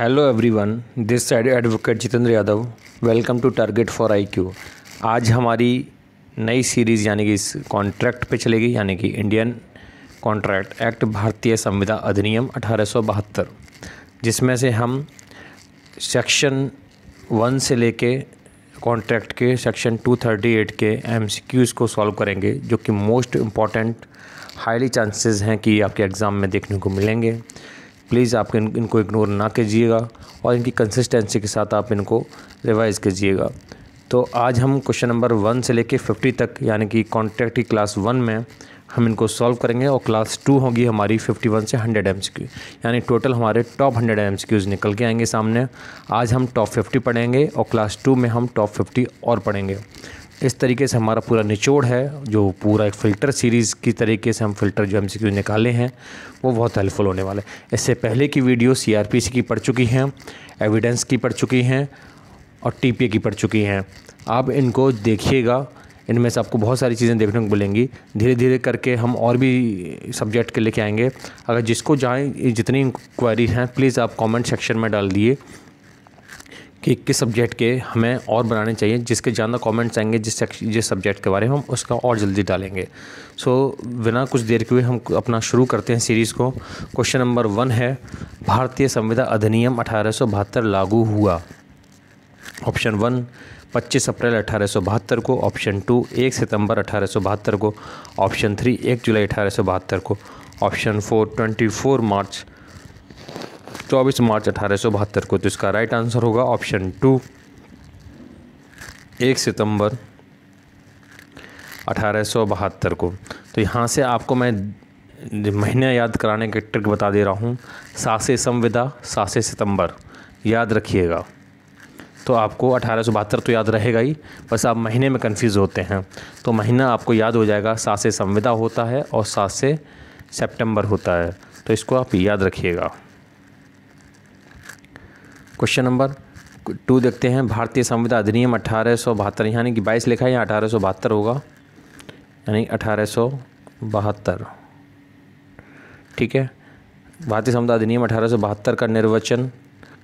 hello everyone this side advocate Jitendra Yadav welcome to target for IQ आज हमारी नई series यानी कि इस कॉन्ट्रैक्ट पे चलेगी यानी कि इंडियन कॉन्ट्रैक्ट एक्ट भारतीय संविधान अधिनियम अठारह जिसमें से हम सेक्शन वन से लेके कॉन्ट्रैक्ट के सेक्शन 238 के एम को सॉल्व करेंगे जो कि मोस्ट इम्पॉर्टेंट हाईली चांसेस हैं कि आपके एग्ज़ाम में देखने को मिलेंगे प्लीज़ आप इन, इनको इग्नोर ना कीजिएगा और इनकी कंसिस्टेंसी के साथ आप इनको रिवाइज कीजिएगा तो आज हम क्वेश्चन नंबर वन से लेके फिफ्टी तक यानी कि कॉन्ट्रैक्ट की क्लास वन में हम इनको सॉल्व करेंगे और क्लास टू होगी हमारी फिफ्टी वन से हंड्रेड एम यानी टोटल हमारे टॉप हंड्रेड एम निकल के आएंगे सामने आज हम टॉप फिफ्टी पढ़ेंगे और क्लास टू में हम टॉप फिफ्टी और पढ़ेंगे इस तरीके से हमारा पूरा निचोड़ है जो पूरा एक फ़िल्टर सीरीज़ की तरीके से हम फ़िल्टर जो एम निकाले हैं वो बहुत हेल्पफुल होने वाले हैं इससे पहले की वीडियो सी की पड़ चुकी हैं एविडेंस की पड़ चुकी हैं और टी की पड़ चुकी हैं आप इनको देखिएगा इनमें से आपको बहुत सारी चीज़ें देखने को मिलेंगी धीरे धीरे करके हम और भी सब्जेक्ट के लेके आएंगे अगर जिसको जाएँ जितनी इंक्वायरी हैं प्लीज़ आप कमेंट सेक्शन में डाल दिए कि किस सब्जेक्ट के हमें और बनाने चाहिए जिसके ज़्यादा कमेंट्स आएंगे जिस जिस सब्जेक्ट के बारे में हम उसका और जल्दी डालेंगे सो so, बिना कुछ देर के हुए हम अपना शुरू करते हैं सीरीज़ को क्वेश्चन नंबर वन है भारतीय संविधा अधिनियम अठारह लागू हुआ ऑप्शन वन 25 अप्रैल अठारह को ऑप्शन टू एक सितंबर अठारह को ऑप्शन थ्री एक जुलाई अठारह को ऑप्शन फोर 24 मार्च चौबीस मार्च अठारह को तो इसका राइट आंसर होगा ऑप्शन टू एक सितंबर अठारह को तो यहाँ से आपको मैं महीने याद कराने के ट्रिक बता दे रहा हूँ सासे संविदा सासे सितंबर याद रखिएगा तो आपको अठारह तो याद रहेगा ही बस आप महीने में कंफ्यूज होते हैं तो महीना आपको याद हो जाएगा सासे संविदा होता है और सासे सितंबर होता है तो इसको आप याद रखिएगा क्वेश्चन नंबर टू देखते हैं भारतीय संविधान अधिनियम अठारह सौ बहत्तर यानी कि बाईस लिखा है यहाँ अठारह सौ बहत्तर होगा यानी अठारह सौ बहत्तर ठीक है भारतीय संविधान अधिनियम अठारह सौ बहत्तर का निर्वचन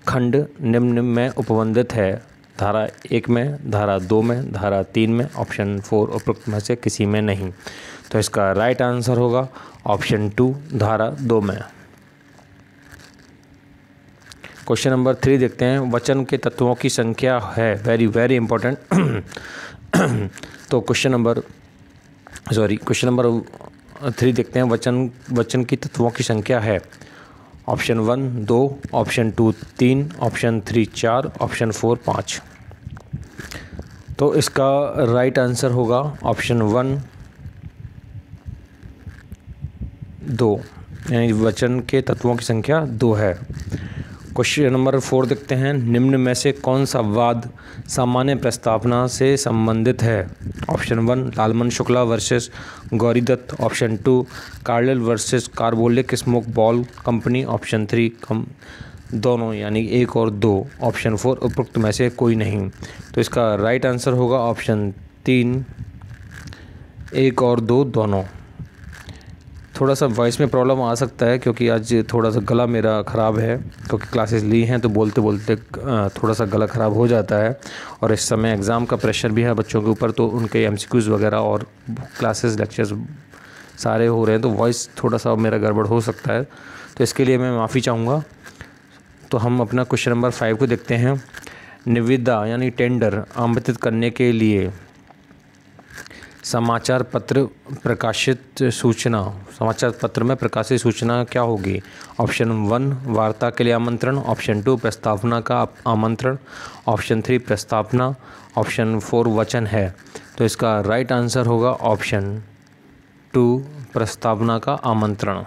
खंड निम्न में उपबंधित है धारा एक में धारा दो में धारा तीन में ऑप्शन फोर उपयुक्त में से किसी में नहीं तो इसका राइट आंसर होगा ऑप्शन टू धारा दो में क्वेश्चन नंबर थ्री देखते हैं वचन के तत्वों की संख्या है वेरी वेरी इंपॉर्टेंट तो question number sorry question number three देखते हैं वचन वचन की तत्वों की संख्या है ऑप्शन वन दो ऑप्शन टू तीन ऑप्शन थ्री चार ऑप्शन फोर पाँच तो इसका राइट आंसर होगा ऑप्शन वन दो यानी वचन के तत्वों की संख्या दो है क्वेश्चन नंबर फोर देखते हैं निम्न में से कौन सा वाद सामान्य प्रस्तावना से संबंधित है option one Lalman Shukla versus Gauridatt option two Carlill versus Carbolic Smoke Ball company option three कम दोनों यानी एक और दो ऑप्शन फोर उपरोक्त में से कोई नहीं तो इसका राइट आंसर होगा ऑप्शन तीन एक और दो दोनों थोड़ा सा वॉइस में प्रॉब्लम आ सकता है क्योंकि आज थोड़ा सा गला मेरा ख़राब है क्योंकि क्लासेस ली हैं तो बोलते बोलते थोड़ा सा गला ख़राब हो जाता है और इस समय एग्ज़ाम का प्रेशर भी है बच्चों के ऊपर तो उनके एम वगैरह और क्लासेस लेक्चर्स सारे हो रहे हैं तो वॉइस थोड़ा सा मेरा गड़बड़ हो सकता है तो इसके लिए मैं माफ़ी चाहूँगा तो हम अपना क्वेश्चन नंबर फाइव को देखते हैं निविदा यानी टेंडर आमंत्रित करने के लिए समाचार पत्र प्रकाशित सूचना समाचार पत्र में प्रकाशित सूचना क्या होगी ऑप्शन वन वार्ता के लिए आमंत्रण ऑप्शन टू प्रस्तावना का आमंत्रण ऑप्शन थ्री प्रस्तावना ऑप्शन फोर वचन है तो इसका राइट आंसर होगा ऑप्शन टू प्रस्तावना का आमंत्रण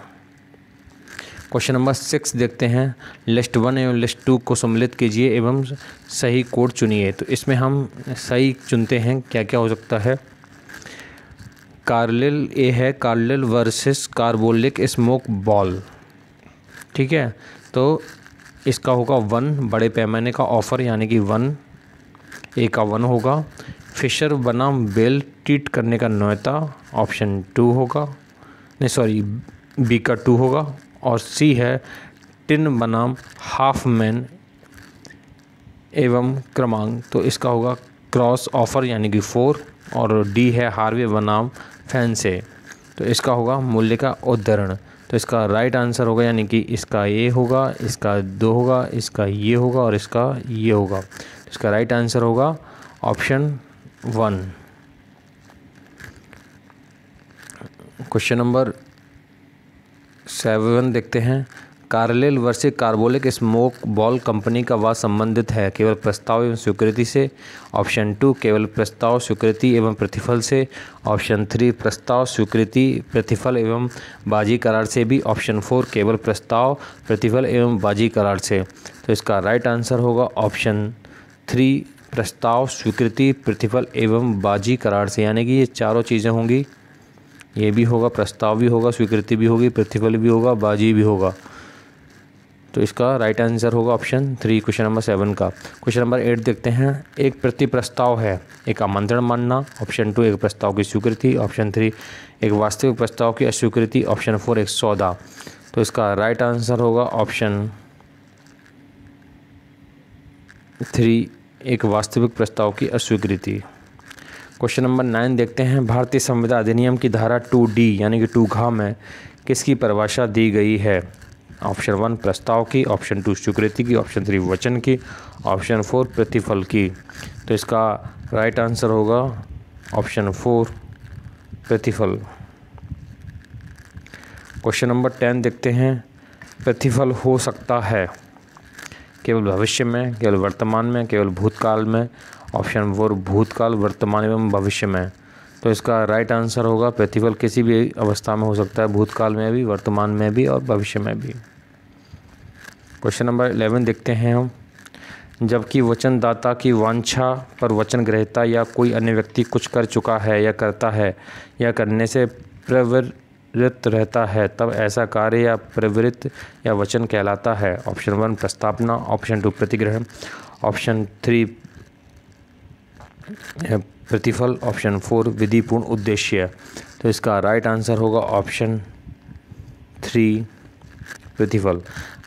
क्वेश्चन नंबर सिक्स देखते हैं लिस्ट वन एवं लिस्ट टू को सम्मिलित कीजिए एवं सही कोड चुनिए तो इसमें हम सही चुनते हैं क्या क्या हो सकता है कार्लिल ए है Carlill versus Carbolic Smoke Ball ठीक है तो इसका होगा वन बड़े पैमाने का ऑफ़र यानी कि वन ए का वन होगा फिशर बनाम बेल ट्रीट करने का नौता ऑप्शन टू होगा नहीं सॉरी बी का टू होगा और सी है टिन बनाम हाफ मैन एवं क्रमांक तो इसका होगा क्रॉस ऑफर यानी कि फोर और डी है हार्वे बनाम फैन से तो इसका होगा मूल्य का उद्धरण तो इसका राइट आंसर होगा यानी कि इसका ए होगा इसका दो होगा इसका ये होगा और इसका ये होगा तो इसका राइट आंसर होगा option one question number seven देखते हैं कार्लेल वर्षीय कार्बोलिक स्मोक बॉल कंपनी का वह संबंधित है केवल प्रस्ताव एवं स्वीकृति से ऑप्शन टू केवल प्रस्ताव स्वीकृति एवं प्रतिफल से ऑप्शन थ्री प्रस्ताव स्वीकृति प्रतिफल एवं बाजी करार से भी ऑप्शन फोर केवल प्रस्ताव प्रतिफल एवं बाजी करार से तो इसका राइट आंसर होगा ऑप्शन थ्री प्रस्ताव स्वीकृति प्रतिफल एवं बाजी करार से यानी कि ये चारों चीज़ें होंगी ये भी होगा प्रस्ताव भी होगा स्वीकृति भी होगी प्रतिफल भी होगा बाजी भी होगा तो इसका राइट आंसर होगा option three question number seven का क्वेश्चन नंबर एट देखते हैं एक प्रति प्रस्ताव है एक आमंत्रण मानना ऑप्शन टू एक प्रस्ताव की स्वीकृति ऑप्शन थ्री एक वास्तविक प्रस्ताव की अस्वीकृति ऑप्शन फोर एक सौदा तो इसका राइट आंसर होगा ऑप्शन थ्री एक वास्तविक प्रस्ताव की अस्वीकृति क्वेश्चन नंबर नाइन देखते हैं भारतीय संविदा अधिनियम की धारा टू डी यानी कि टू घा में किसकी परिभाषा दी गई है ऑप्शन वन प्रस्ताव की ऑप्शन टू स्वीकृति की ऑप्शन थ्री वचन की ऑप्शन फोर प्रतिफल की तो इसका राइट आंसर होगा ऑप्शन फोर प्रतिफल क्वेश्चन नंबर टेन देखते हैं प्रतिफल हो सकता है केवल भविष्य में केवल वर्तमान में केवल भूतकाल में ऑप्शन फोर भूतकाल वर्तमान एवं भविष्य में तो इसका राइट आंसर होगा प्रतिफल किसी भी अवस्था में हो सकता है भूतकाल में भी वर्तमान में भी और भविष्य में भी क्वेश्चन नंबर इलेवन देखते हैं हम जबकि वचनदाता की वांछा पर वचन ग्रहता या कोई अन्य व्यक्ति कुछ कर चुका है या करता है या करने से प्रवृत्त रहता है तब ऐसा कार्य या प्रवृत्त या वचन कहलाता है ऑप्शन वन प्रस्तावना ऑप्शन टू प्रतिग्रहण ऑप्शन थ्री प्रतिफल ऑप्शन फोर विधिपूर्ण उद्देश्य तो इसका राइट आंसर होगा ऑप्शन थ्री प्रतिफल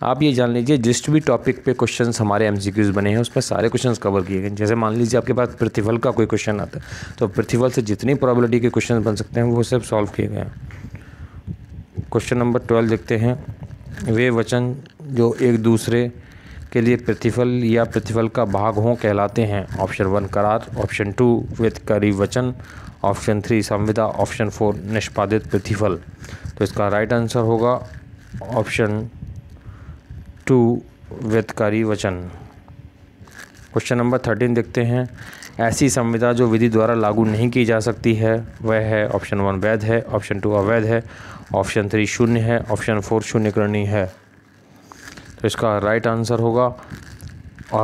आप ये जान लीजिए जिस भी टॉपिक पे क्वेश्चन हमारे एम बने हैं उसमें सारे क्वेश्चन कवर किए गए जैसे मान लीजिए आपके पास प्रतिफल का कोई क्वेश्चन आता है तो प्रतिफल से जितनी प्रॉबिलिटी के क्वेश्चन बन सकते हैं वो सब सॉल्व किए गए हैं क्वेश्चन नंबर ट्वेल्व देखते हैं वे वचन जो एक दूसरे के लिए प्रतिफल या प्रतिफल का भाग हों कहलाते हैं ऑप्शन वन करार ऑप्शन टू व्यतकारी वचन ऑप्शन थ्री संविदा ऑप्शन फोर निष्पादित प्रतिफल तो इसका राइट आंसर होगा ऑप्शन टू व्यतकारी वचन क्वेश्चन नंबर थर्टीन देखते हैं ऐसी संविदा जो विधि द्वारा लागू नहीं की जा सकती है वह है ऑप्शन वन वैध है ऑप्शन टू अवैध है ऑप्शन थ्री शून्य है ऑप्शन फोर शून्यकरणी है तो इसका राइट आंसर होगा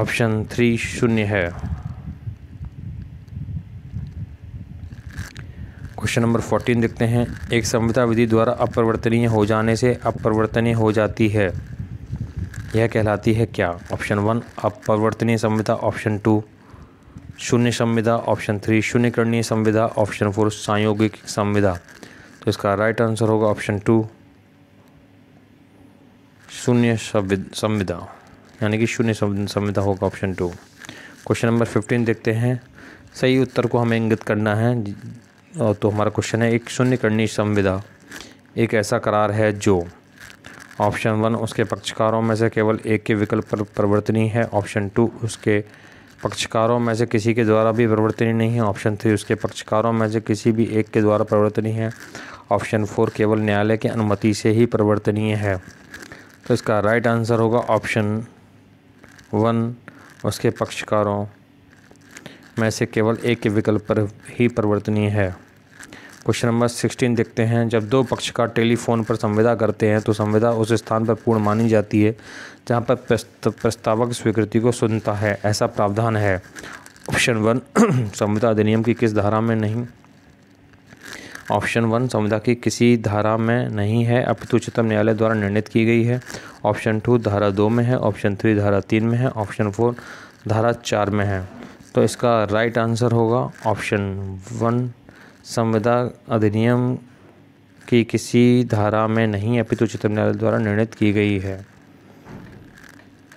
ऑप्शन थ्री शून्य है क्वेश्चन नंबर फोर्टीन देखते हैं एक संविदा विधि द्वारा अपरिवर्तनीय हो जाने से अपरिवर्तनीय हो जाती है यह कहलाती है क्या ऑप्शन वन अपरिवर्तनीय संविधा ऑप्शन टू शून्य संविधा ऑप्शन थ्री शून्यकरणीय संविधा ऑप्शन फोर संयोगिक संविधा तो इसका राइट आंसर होगा ऑप्शन टू शून्य संविधा यानी कि शून्य संविधा होगा option two question number fifteen देखते हैं सही उत्तर को हमें इंगित करना है तो हमारा क्वेश्चन है एक शून्यकरणीय संविधा एक ऐसा करार है जो ऑप्शन वन उसके पक्षकारों में से केवल एक के विकल्प पर प्रवर्तनी है ऑप्शन टू उसके पक्षकारों में से किसी के द्वारा भी परिवर्तनी नहीं है ऑप्शन थ्री उसके पक्षकारों में से किसी भी एक के द्वारा प्रवर्तनी है ऑप्शन फोर केवल न्यायालय के अनुमति से ही परिवर्तनीय है तो इसका राइट आंसर होगा ऑप्शन वन उसके पक्षकारों में से केवल एक के विकल्प पर ही परिवर्तनीय है क्वेश्चन नंबर सिक्सटीन देखते हैं जब दो पक्ष का टेलीफोन पर संविदा करते हैं तो संविदा उस स्थान पर पूर्ण मानी जाती है जहाँ पर प्रस्तावक स्वीकृति को सुनता है ऐसा प्रावधान है ऑप्शन वन संविदा अधिनियम की किस धारा में नहीं ऑप्शन वन संविदा की किसी धारा में नहीं है अपितु उच्चतम न्यायालय द्वारा निर्णित की गई है ऑप्शन टू धारा दो में है ऑप्शन थ्री धारा तीन में है ऑप्शन फोर धारा चार में है तो इसका राइट आंसर होगा ऑप्शन वन संविदा अधिनियम की किसी धारा में नहीं अपितु उच्चतम न्यायालय द्वारा निर्णित की गई है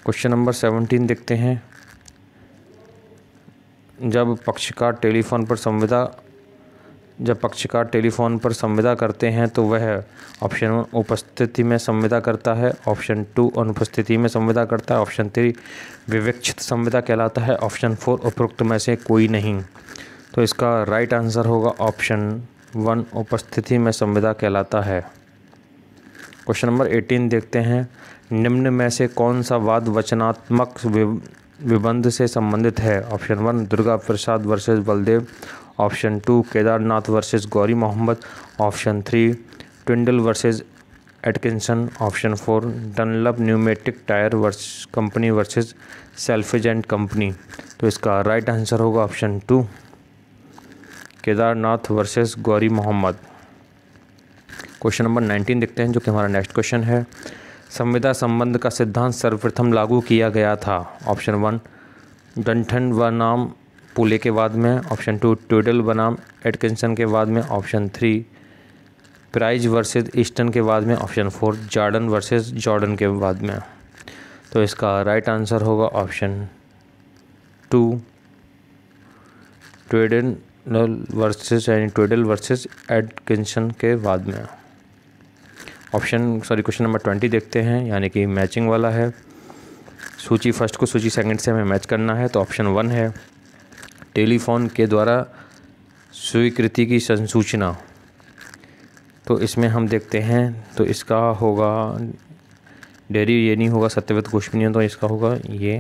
क्वेश्चन नंबर सेवनटीन देखते हैं जब पक्षकार टेलीफोन पर संविदा जब पक्षकार टेलीफोन पर संविदा करते हैं तो वह ऑप्शन वन उपस्थिति में संविदा करता है ऑप्शन टू अनुपस्थिति में संविदा करता है ऑप्शन थ्री विवेक्षित संविदा कहलाता है ऑप्शन फोर उपरोक्त में से कोई नहीं तो इसका राइट आंसर होगा ऑप्शन वन उपस्थिति में संविदा कहलाता है क्वेश्चन नंबर एटीन देखते हैं निम्न में से कौन सा वाद वचनात्मक विबंध से संबंधित है option one Durga Prasad versus Baldev option two Kedarnath versus Gauri Mohammad option three Tweddle versus Atkinson option four Dunlop Pneumatic Tyre वर्स company versus Selfridge and company तो इसका राइट आंसर होगा option two Kedarnath versus Gauri Mohammad question number nineteen देखते हैं जो कि हमारा नेक्स्ट क्वेश्चन है संविदा संबंध का सिद्धांत सर्वप्रथम लागू किया गया था ऑप्शन वन डंठन व नाम पुले के बाद में ऑप्शन टू ट्यूडल बनाम एडकिंसन के बाद में option three Price versus Easton के बाद में option four Jordan versus Jordan के बाद में तो इसका राइट आंसर होगा ऑप्शन टू ट्वेडन वर्सेस यानी ट्वेडल वर्सेस एडकिंसन के बाद में option sorry question number twenty देखते हैं यानी कि मैचिंग वाला है सूची फर्स्ट को सूची सेकंड से हमें मैच करना है तो ऑप्शन वन है टेलीफोन के द्वारा स्वीकृति की संसूचना तो इसमें हम देखते हैं तो इसका होगा डेरी ये नहीं होगा सत्यव्रत कुछ भी नहीं तो इसका होगा ये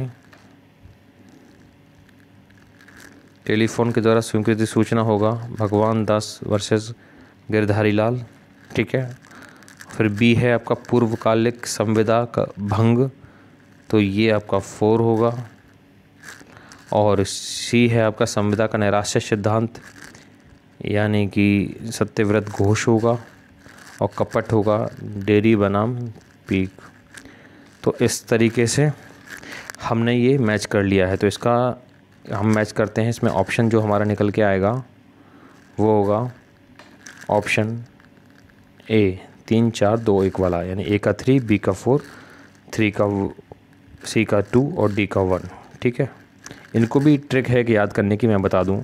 टेलीफोन के द्वारा स्वीकृति सूचना होगा भगवान दास वर्सेस गिरधारी लाल ठीक है फिर बी है आपका पूर्वकालिक संविदा का भंग तो ये आपका फोर होगा और सी है आपका संविदा का निराश्य सिद्धांत यानी कि सत्यव्रत घोष होगा और कपट होगा डेरी बनाम पीक तो इस तरीके से हमने ये मैच कर लिया है तो इसका हम मैच करते हैं इसमें ऑप्शन जो हमारा निकल के आएगा वो होगा ऑप्शन ए तीन चार दो एक वाला यानी ए का थ्री बी का फोर थ्री का सी का टू और डी का वन ठीक है इनको भी ट्रिक है कि याद करने की मैं बता दूं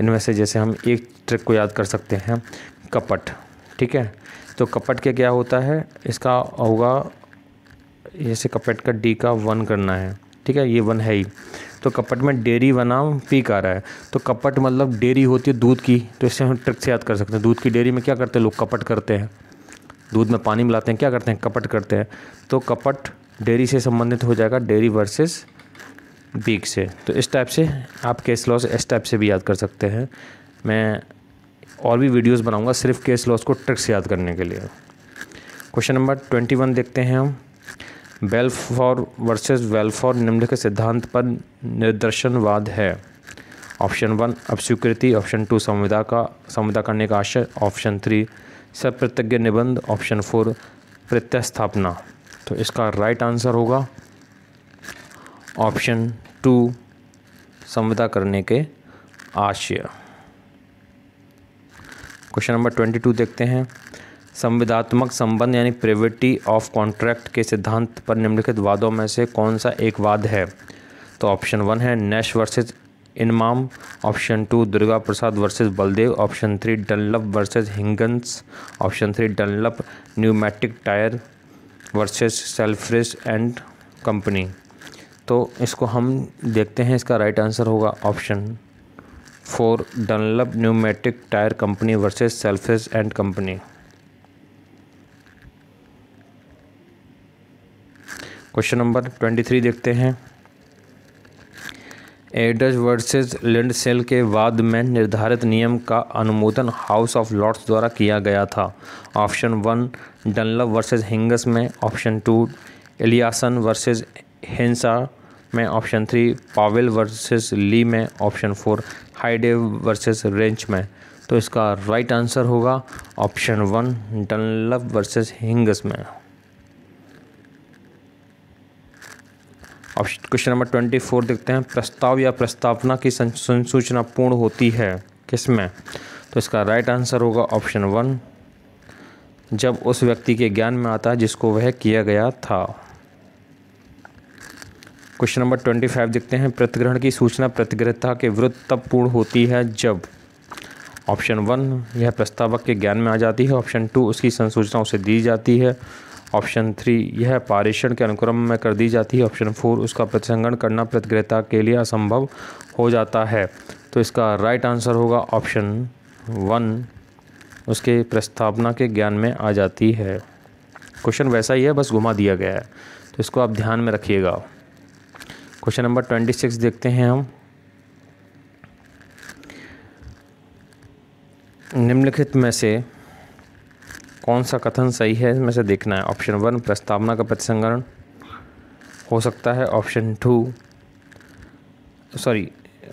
इनमें से जैसे हम एक ट्रिक को याद कर सकते हैं कपट ठीक है तो कपट के क्या होता है इसका होगा जैसे कपट का डी का वन करना है ठीक है ये वन है ही तो कपट में डेरी बनाम पीक आ रहा है तो कपट मतलब डेयरी होती है दूध की तो इससे हम ट्रिक से याद कर सकते हैं दूध की डेयरी में क्या करते हैं लोग कपट करते हैं दूध में पानी मिलाते हैं क्या करते हैं कपट करते हैं तो कपट डेयरी से संबंधित हो जाएगा डेयरी वर्सेस बीक से तो इस टाइप से आप केस लॉस इस टाइप से भी याद कर सकते हैं मैं और भी वीडियोस बनाऊंगा सिर्फ केस लॉस को ट्रिक से याद करने के लिए क्वेश्चन नंबर ट्वेंटी वन देखते हैं हम वेल्फॉर वर्सेस वेल्फॉर निम्नलिखित सिद्धांत पर निर्दर्शनवाद है ऑप्शन वन अपस्वीकृति ऑप्शन टू संविदा का संविदा करने का आशय ऑप्शन थ्री सप्रत्यज्ञ निबंध ऑप्शन फोर प्रत्यस्थापना तो इसका राइट आंसर होगा ऑप्शन टू संविदा करने के आशय क्वेश्चन नंबर ट्वेंटी टू देखते हैं संविदात्मक संबंध यानी प्रिविटी ऑफ कॉन्ट्रैक्ट के सिद्धांत पर निम्नलिखित वादों में से कौन सा एक वाद है तो ऑप्शन वन है Nash versus Inman option two Durga Prasad versus Baldev option three Dunlop versus Higgins option three Dunlop Pneumatic Tyre versus Selfridge and company तो इसको हम देखते हैं इसका राइट आंसर होगा option four Dunlop Pneumatic Tyre company versus Selfridge and company question number twenty three देखते हैं एडज versus लिंड cell के वाद में निर्धारित नियम का अनुमोदन हाउस ऑफ लॉर्ड्स द्वारा किया गया था ऑप्शन वन डनलव वर्सेस हिंगस में option two Eliason versus Henshaw में option three Powell versus Lee में option four Hyde versus Wrench में तो इसका राइट आंसर होगा ऑप्शन वन डनलव वर्सेस हिंगस में अब क्वेश्चन नंबर ट्वेंटी फोर देखते हैं प्रस्ताव या प्रस्तावना की संसूचना पूर्ण होती है किसमें तो इसका राइट आंसर होगा ऑप्शन वन जब उस व्यक्ति के ज्ञान में आता है जिसको वह किया गया था क्वेश्चन नंबर ट्वेंटी फाइव देखते हैं प्रतिग्रहण की सूचना प्रतिग्रहता के विरुद्ध तब पूर्ण होती है जब ऑप्शन वन यह प्रस्तावक के ज्ञान में आ जाती है ऑप्शन टू उसकी संसूचना उसे दी जाती है ऑप्शन थ्री यह पारेषण के अनुक्रम में कर दी जाती है ऑप्शन फोर उसका प्रतिसंगण करना प्रतिग्रहता के लिए असंभव हो जाता है तो इसका राइट आंसर होगा ऑप्शन वन उसके प्रस्तावना के ज्ञान में आ जाती है क्वेश्चन वैसा ही है बस घुमा दिया गया है तो इसको आप ध्यान में रखिएगा क्वेश्चन नंबर ट्वेंटी सिक्स देखते हैं हम निम्नलिखित में से कौन सा कथन सही है इसमें से देखना है ऑप्शन वन प्रस्तावना का प्रतिसंकरण हो सकता है ऑप्शन टू सॉरी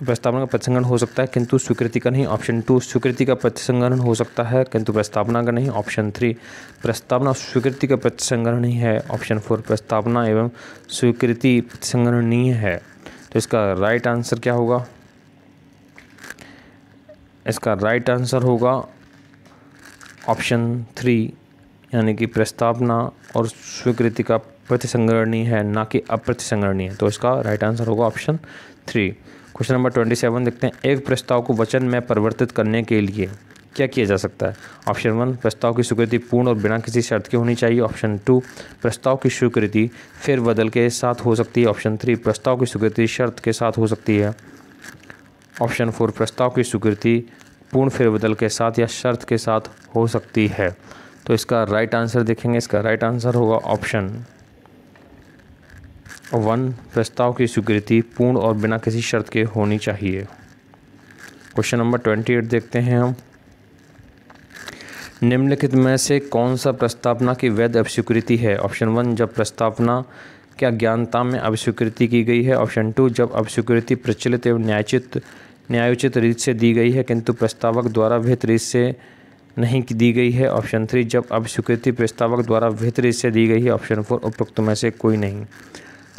प्रस्तावना का प्रतिसंगन हो सकता है किंतु स्वीकृति का नहीं ऑप्शन टू स्वीकृति का प्रतिसंगन हो सकता है किंतु प्रस्तावना का नहीं ऑप्शन थ्री प्रस्तावना स्वीकृति का प्रतिसंगन नहीं है ऑप्शन फोर प्रस्तावना एवं स्वीकृति प्रतिसंगरणीय है तो इसका राइट आंसर क्या होगा इसका राइट आंसर होगा ऑप्शन थ्री यानी कि प्रस्तावना और स्वीकृति का प्रतिसंगरणीय है ना कि अप्रतिसंगरणीय तो इसका राइट आंसर होगा option three question number twenty seven देखते हैं एक प्रस्ताव को वचन में परिवर्तित करने के लिए क्या किया जा सकता है ऑप्शन वन प्रस्ताव की स्वीकृति पूर्ण और बिना किसी शर्त के होनी चाहिए ऑप्शन टू प्रस्ताव की स्वीकृति फिर बदल के साथ हो सकती है ऑप्शन थ्री प्रस्ताव की स्वीकृति शर्त के साथ हो सकती है ऑप्शन फोर प्रस्ताव की स्वीकृति पूर्ण फेरबदल के साथ या शर्त के साथ हो सकती है तो इसका राइट आंसर देखेंगे इसका राइट आंसर होगा ऑप्शन वन प्रस्ताव की स्वीकृति पूर्ण और बिना किसी शर्त के होनी चाहिए क्वेश्चन नंबर ट्वेंटी एट देखते हैं हम निम्नलिखित में से कौन सा प्रस्तावना की वैध अस्वीकृति है ऑप्शन वन जब प्रस्तावना क्या ज्ञानता में अस्वीकृति की गई है ऑप्शन टू जब अस्वीकृति प्रचलित एवं न्यायचित न्यायोचित रीत से दी गई है किंतु प्रस्तावक द्वारा विहित रीत से नहीं दी गई है ऑप्शन थ्री जब अब स्वीकृति प्रस्तावक द्वारा विहित रीत से दी गई है ऑप्शन फोर उपयुक्त में से कोई नहीं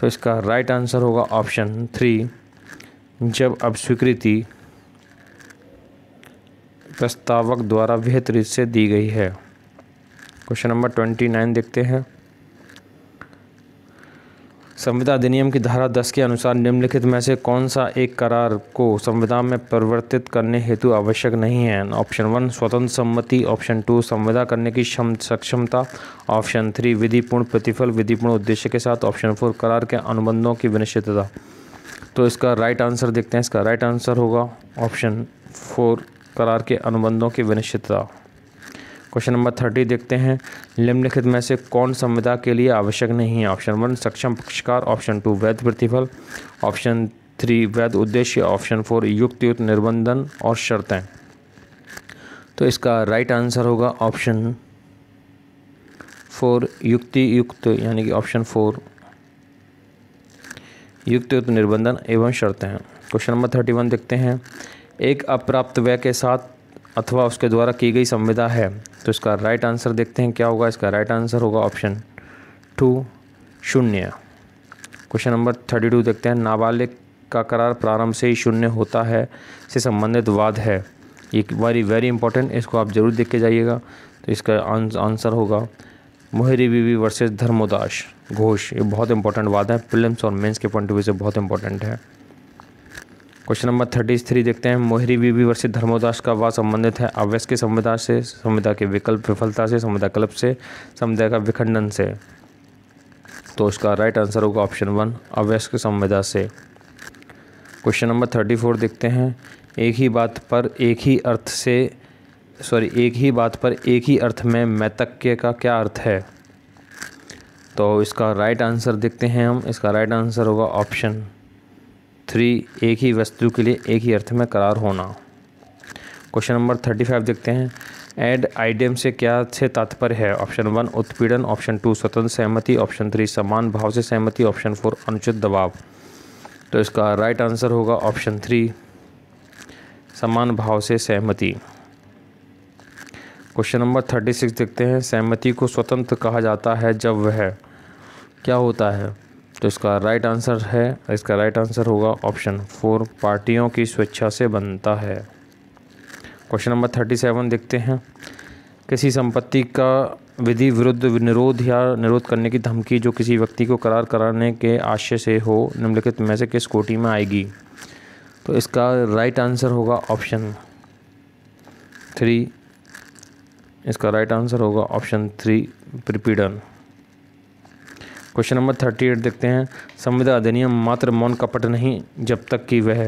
तो इसका राइट आंसर होगा ऑप्शन थ्री जब अब स्वीकृति प्रस्तावक द्वारा विहित रीत से दी गई है क्वेश्चन नंबर ट्वेंटी नाइन देखते हैं संविदा अधिनियम की धारा दस के अनुसार निम्नलिखित में से कौन सा एक करार को संविदा में परिवर्तित करने हेतु आवश्यक नहीं है ऑप्शन वन स्वतंत्र सम्मति ऑप्शन टू संविदा करने की सक्षमता ऑप्शन थ्री विधिपूर्ण प्रतिफल विधिपूर्ण उद्देश्य के साथ ऑप्शन फोर करार के अनुबंधों की विनिश्चितता तो इसका राइट आंसर देखते हैं इसका राइट आंसर होगा ऑप्शन फोर करार के अनुबंधों की विनिश्चितता क्वेश्चन नंबर थर्टी देखते हैं निम्नलिखित में से कौन संविदा के लिए आवश्यक नहीं है ऑप्शन वन सक्षम पक्षकार ऑप्शन टू वैध प्रतिफल ऑप्शन थ्री वैध उद्देश्य ऑप्शन फोर युक्त युक्त निर्बंधन और शर्तें तो इसका राइट आंसर होगा ऑप्शन फोर युक्ति युक्त यानी कि ऑप्शन फोर युक्त युक्त निर्बंधन एवं शर्तें क्वेश्चन नंबर थर्टी वन देखते हैं एक अप्राप्त व्यय के साथ अथवा उसके द्वारा की गई संविदा है तो इसका राइट आंसर देखते हैं क्या होगा इसका राइट आंसर होगा ऑप्शन टू शून्य क्वेश्चन नंबर थर्टी टू देखते हैं नाबालिग का करार प्रारंभ से ही शून्य होता है से संबंधित वाद है ये वेरी वेरी इंपॉर्टेंट इसको आप ज़रूर देख के जाइएगा तो इसका आंसर होगा मोहरी बीवी वर्सेज धर्मोदास घोष ये बहुत इंपॉर्टेंट वाद है फिल्म और मेंस के पॉइंट ऑफ व्यू से बहुत इंपॉर्टेंट है क्वेश्चन नंबर थर्टी थ्री देखते हैं मोहरी बीबी वर्षित धर्मोदास का वाह संबंधित है अवैस के संविदा से संविधा के विकल्प विफलता से संविधा कल्प से संविधा का विखंडन से तो उसका राइट आंसर होगा ऑप्शन वन अवैस के संविधा से क्वेश्चन नंबर थर्टी फोर देखते हैं एक ही बात पर एक ही अर्थ से सॉरी एक ही बात पर एक ही अर्थ में मैतक्य का क्या अर्थ है तो इसका राइट आंसर देखते हैं हम इसका राइट आंसर होगा ऑप्शन थ्री एक ही वस्तु के लिए एक ही अर्थ में करार होना क्वेश्चन नंबर थर्टी फाइव देखते हैं एड आइडियम से क्या से तात्पर्य है ऑप्शन वन उत्पीड़न ऑप्शन टू स्वतंत्र सहमति ऑप्शन थ्री समान भाव से सहमति ऑप्शन फोर अनुचित दबाव तो इसका राइट आंसर होगा ऑप्शन थ्री समान भाव से सहमति क्वेश्चन नंबर थर्टी सिक्स देखते हैं सहमति को स्वतंत्र कहा जाता है जब वह क्या होता है तो इसका राइट आंसर है इसका राइट आंसर होगा ऑप्शन फोर पार्टियों की स्वेच्छा से बनता है क्वेश्चन नंबर थर्टी सेवन देखते हैं किसी संपत्ति का विधि विरुद्ध निरोध या निरोध करने की धमकी जो किसी व्यक्ति को करार कराने के आशय से हो निम्नलिखित में से किस कोटि में आएगी तो इसका राइट आंसर होगा ऑप्शन थ्री इसका राइट आंसर होगा ऑप्शन थ्री प्रिपीडन क्वेश्चन नंबर थर्टी एट देखते हैं संविदा अधिनियम मात्र मौन कपट नहीं जब तक कि वह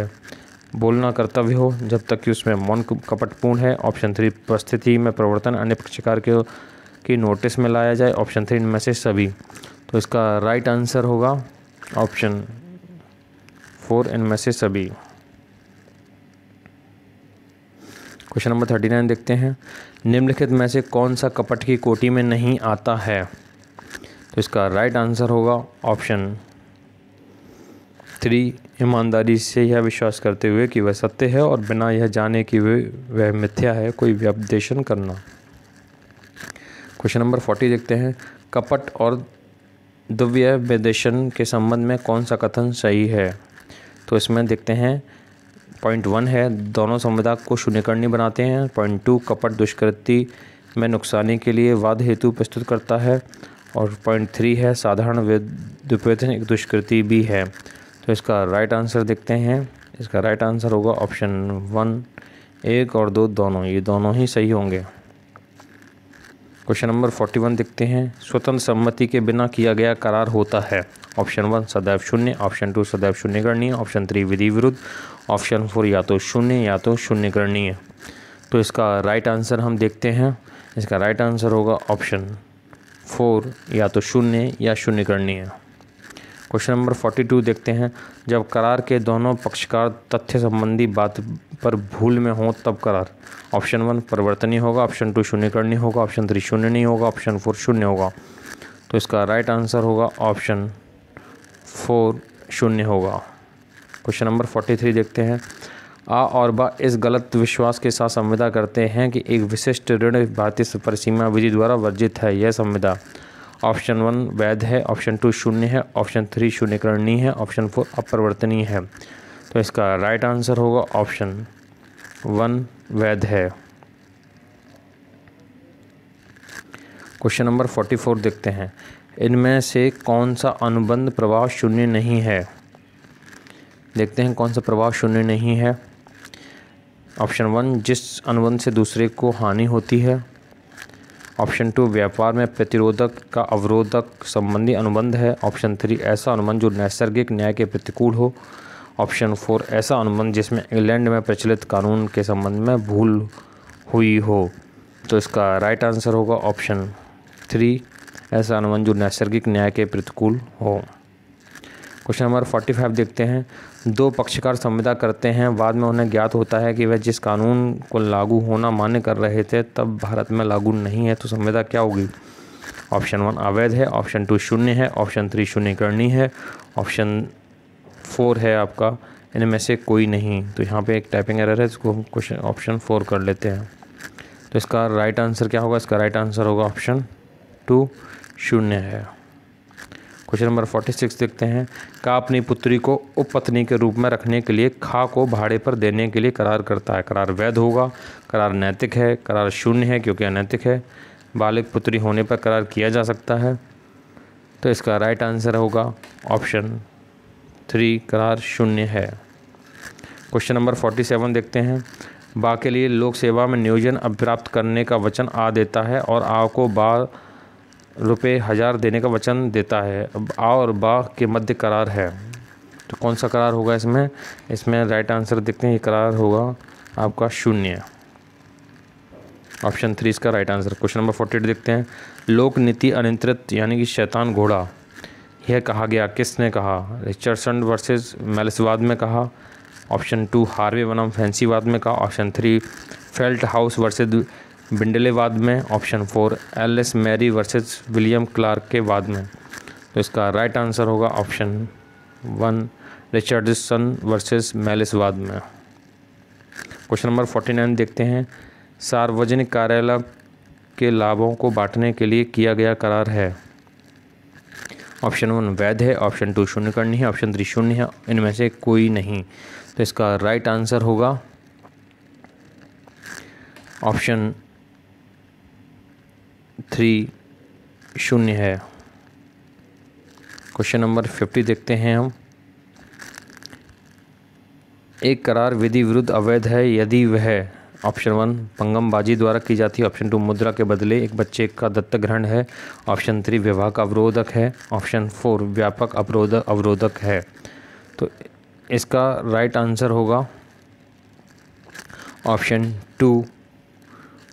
बोलना कर्तव्य हो जब तक कि उसमें मौन कपटपूर्ण है ऑप्शन थ्री परिस्थिति में प्रवर्तन अन्य पक्षकार के की नोटिस में लाया जाए ऑप्शन थ्री इनमें से सभी तो इसका राइट आंसर होगा ऑप्शन फोर इनमें से सभी क्वेश्चन नंबर थर्टी नाइन देखते हैं निम्नलिखित में से कौन सा कपट की कोटी में नहीं आता है इसका राइट आंसर होगा ऑप्शन थ्री ईमानदारी से यह विश्वास करते हुए कि वह सत्य है और बिना यह जाने कि वे वह मिथ्या है कोई व्यपदेशन करना क्वेश्चन नंबर फोर्टी देखते हैं कपट और दिव्य विदेशन के संबंध में कौन सा कथन सही है तो इसमें देखते हैं पॉइंट वन है दोनों संविदा को शून्यकर्णी बनाते हैं पॉइंट टू कपट दुष्कृति में नुकसानी के लिए वाद हेतु प्रस्तुत करता है और पॉइंट थ्री है साधारण विपरीतनिक दुष्कृति भी है तो इसका राइट आंसर देखते हैं इसका राइट आंसर होगा ऑप्शन वन एक और दो दोनों ये दोनों ही सही होंगे क्वेश्चन नंबर फोर्टी वन देखते हैं स्वतंत्र सम्मति के बिना किया गया करार होता है ऑप्शन वन सदैव शून्य ऑप्शन टू सदैव शून्य करणीय ऑप्शन थ्री विधि विरुद्ध ऑप्शन फोर या तो शून्य या तो शून्य करणीय तो इसका राइट आंसर हम देखते हैं इसका राइट आंसर होगा ऑप्शन फोर या तो शून्य या शून्य शून्यकरणीय क्वेश्चन नंबर फोर्टी टू देखते हैं जब करार के दोनों पक्षकार तथ्य संबंधी बात पर भूल में हों तब करार ऑप्शन वन परिवर्तनीय होगा ऑप्शन टू शून्यकरणीय होगा ऑप्शन थ्री शून्य नहीं होगा ऑप्शन फोर शून्य होगा तो इसका राइट आंसर होगा ऑप्शन फोर शून्य होगा क्वेश्चन नंबर फोर्टी थ्री देखते हैं आ और बा इस गलत विश्वास के साथ संविदा करते हैं कि एक विशिष्ट ऋण भारतीय परिसीमा विधि द्वारा वर्जित है यह संविदा ऑप्शन वन वैध है ऑप्शन टू शून्य है ऑप्शन थ्री शून्यकरणीय है ऑप्शन फोर अपरिवर्तनीय है तो इसका राइट आंसर होगा ऑप्शन वन वैध है क्वेश्चन नंबर फोर्टी फोर देखते हैं इनमें से कौन सा अनुबंध प्रवाह शून्य नहीं है देखते हैं कौन सा प्रवाह शून्य नहीं है ऑप्शन वन जिस अनुबंध से दूसरे को हानि होती है ऑप्शन टू व्यापार में प्रतिरोधक का अवरोधक संबंधी अनुबंध है ऑप्शन थ्री ऐसा अनुबंध जो नैसर्गिक न्याय के प्रतिकूल हो ऑप्शन फोर ऐसा अनुबंध जिसमें इंग्लैंड में प्रचलित कानून के संबंध में भूल हुई हो तो इसका राइट आंसर होगा ऑप्शन थ्री ऐसा अनुबंध जो नैसर्गिक न्याय के प्रतिकूल हो क्वेश्चन नंबर फोर्टी फाइव देखते हैं दो पक्षकार संविदा करते हैं बाद में उन्हें ज्ञात होता है कि वह जिस कानून को लागू होना मान्य कर रहे थे तब भारत में लागू नहीं है तो संविदा क्या होगी ऑप्शन वन अवैध है ऑप्शन टू शून्य है ऑप्शन थ्री करनी है ऑप्शन फोर है आपका इनमें से कोई नहीं तो यहाँ पे एक टाइपिंग एरर है इसको हम क्वेश्चन ऑप्शन फोर कर लेते हैं तो इसका राइट आंसर क्या होगा इसका राइट आंसर होगा ऑप्शन टू शून्य है क्वेश्चन नंबर फोर्टी सिक्स देखते हैं का अपनी पुत्री को उपपत्नी के रूप में रखने के लिए खा को भाड़े पर देने के लिए करार करता है करार वैध होगा करार नैतिक है करार शून्य है क्योंकि अनैतिक है बालिक पुत्री होने पर करार किया जा सकता है तो इसका राइट आंसर होगा ऑप्शन थ्री करार शून्य है क्वेश्चन नंबर फोर्टी सेवन देखते हैं बा के लिए लोक सेवा में नियोजन अप्राप्त करने का वचन आ देता है और आ को बा रुपये हज़ार देने का वचन देता है आ और बा के मध्य करार है तो कौन सा करार होगा इसमें इसमें राइट आंसर देखते हैं ये करार होगा आपका शून्य ऑप्शन थ्री इसका right answer question number forty eight देखते हैं लोक नीति अनियंत्रित यानी कि शैतान घोड़ा यह कहा गया किसने कहा रिचर्डसन वर्सेस मेलिसवाद में कहा ऑप्शन टू हार्वे वनम फैंसीवाद में कहा option three Felthouse versus Bindley वाद में option four L S Mary versus William Clarke के वाद में तो इसका राइट आंसर होगा option one Richardson versus Mellish वाद में क्वेश्चन नंबर फोर्टी नाइन देखते हैं सार्वजनिक कार्यालय के लाभों को बांटने के लिए किया गया करार है ऑप्शन वन वैध है ऑप्शन टू शून्यकर्णी है ऑप्शन थ्री शून्य है इनमें से कोई नहीं तो इसका राइट आंसर होगा ऑप्शन थ्री शून्य है क्वेश्चन नंबर फिफ्टी देखते हैं हम एक करार विधि विरुद्ध अवैध है यदि वह ऑप्शन वन पंगमबाजी द्वारा की जाती है ऑप्शन टू मुद्रा के बदले एक बच्चे का दत्तक ग्रहण है ऑप्शन थ्री विवाह का अवरोधक है ऑप्शन फोर व्यापक अवरोधक अवरोधक है तो इसका राइट आंसर होगा ऑप्शन टू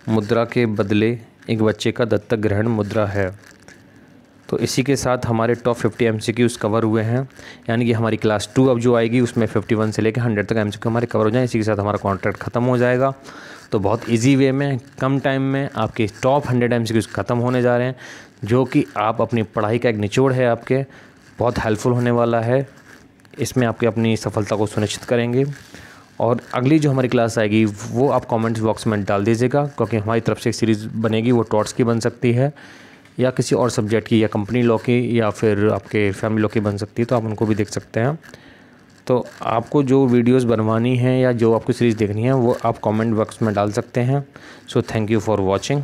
मुद्रा के बदले एक बच्चे का दत्तक ग्रहण मुद्रा है तो इसी के साथ हमारे टॉप 50 एमसीक्यूज कवर हुए हैं यानी कि हमारी क्लास टू अब जो आएगी उसमें 51 से लेकर 100 तक एमसीक्यू हमारे कवर हो जाए इसी के साथ हमारा कॉन्ट्रैक्ट ख़त्म हो जाएगा तो बहुत इजी वे में कम टाइम में आपके टॉप 100 एमसीक्यूज ख़त्म होने जा रहे हैं जो कि आप अपनी पढ़ाई का एक निचोड़ है आपके बहुत हेल्पफुल होने वाला है इसमें आपकी अपनी सफलता को सुनिश्चित करेंगे और अगली जो हमारी क्लास आएगी वो आप कमेंट्स बॉक्स में डाल दीजिएगा क्योंकि हमारी तरफ से एक सीरीज़ बनेगी वो टॉट्स की बन सकती है या किसी और सब्जेक्ट की या कंपनी लॉ की या फिर आपके फैमिली लॉ की बन सकती है तो आप उनको भी देख सकते हैं तो आपको जो वीडियोस बनवानी है या जो आपको सीरीज़ देखनी है वो आप कमेंट बॉक्स में डाल सकते हैं so thank you for watching